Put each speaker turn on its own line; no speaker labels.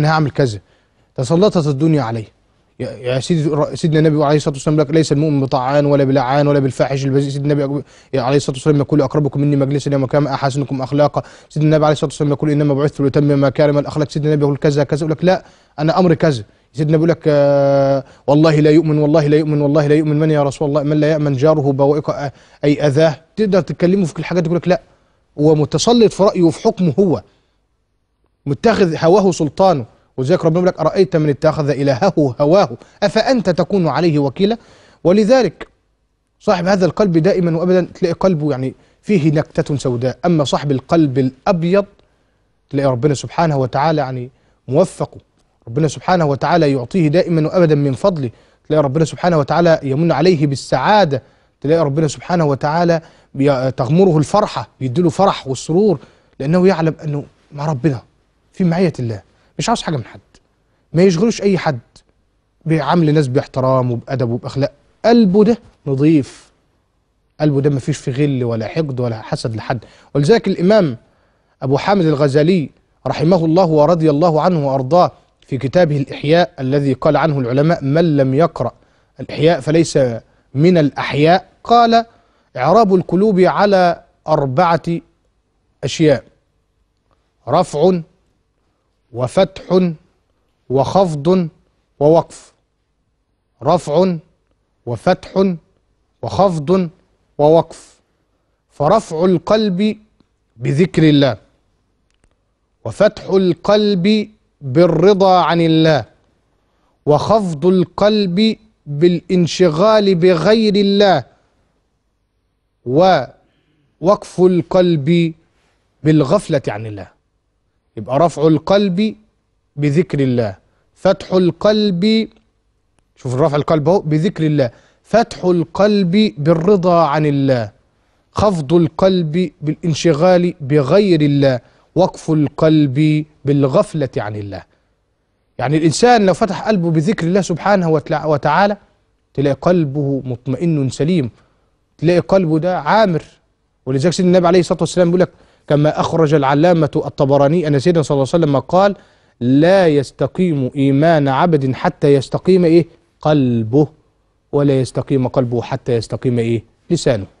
انا هعمل كذا تسلطت الدنيا عليه يا سيدي سيدنا النبي عليه الصلاه والسلام لك ليس المؤمن بطعان ولا بلعان ولا بالفاحش البذيء سيدنا النبي عليه الصلاه والسلام يقول اقربكم مني مجلسا يوم كان احسنكم اخلاقا سيدنا النبي عليه الصلاه والسلام يقول انما بعثت لاتمم مكارم الاخلاق سيدنا النبي يقول كذا كذا يقول لك لا انا امر كذا سيدنا بيقول لك آه والله لا يؤمن والله لا يؤمن والله لا يؤمن من يا رسول الله من لا يأمن جاره بوائق آه، اي اذاه تقدر تتكلمه في الحاجات يقول لك لا هو متسلط في رايه وفي حكمه هو متخذ هواه سلطانه وزيك ربنا يقول لك أرأيت من اتخذ إلهه هواه أفأنت تكون عليه وكيلا ولذلك صاحب هذا القلب دائما وأبدا تلاقي قلبه يعني فيه نكتة سوداء أما صاحب القلب الأبيض تلاقي ربنا سبحانه وتعالى يعني موفقه ربنا سبحانه وتعالى يعطيه دائما وأبدا من فضله تلاقي ربنا سبحانه وتعالى يمن عليه بالسعادة تلاقي ربنا سبحانه وتعالى تغمره الفرحة يديله فرح والسرور لأنه يعلم أنه مع ربنا في معية الله مش عاوز حاجة من حد ما يشغلوش أي حد بعمل الناس باحترام وبأدب وبأخلاق قلبه ده نظيف قلبه ده ما فيش في غل ولا حقد ولا حسد لحد ولذلك الإمام أبو حامد الغزالي رحمه الله ورضي الله عنه وأرضاه في كتابه الإحياء الذي قال عنه العلماء من لم يقرأ الإحياء فليس من الأحياء قال إعراب القلوب على أربعة أشياء رفع وفتح وخفض ووقف رفع وفتح وخفض ووقف فرفع القلب بذكر الله وفتح القلب بالرضا عن الله وخفض القلب بالانشغال بغير الله ووقف القلب بالغفلة عن الله يبقى رفع القلب بذكر الله فتح القلب شوف رفع القلب اهو بذكر الله فتح القلب بالرضا عن الله خفض القلب بالانشغال بغير الله وقف القلب بالغفلة عن الله يعني الإنسان لو فتح قلبه بذكر الله سبحانه وتعالى تلاقي قلبه مطمئن سليم تلاقي قلبه ده عامر ولذلك سيدنا النبي عليه الصلاة والسلام بيقول لك كما أخرج العلامة الطبراني أن سيدنا صلى الله عليه وسلم قال لا يستقيم إيمان عبد حتى يستقيم إيه قلبه ولا يستقيم قلبه حتى يستقيم إيه لسانه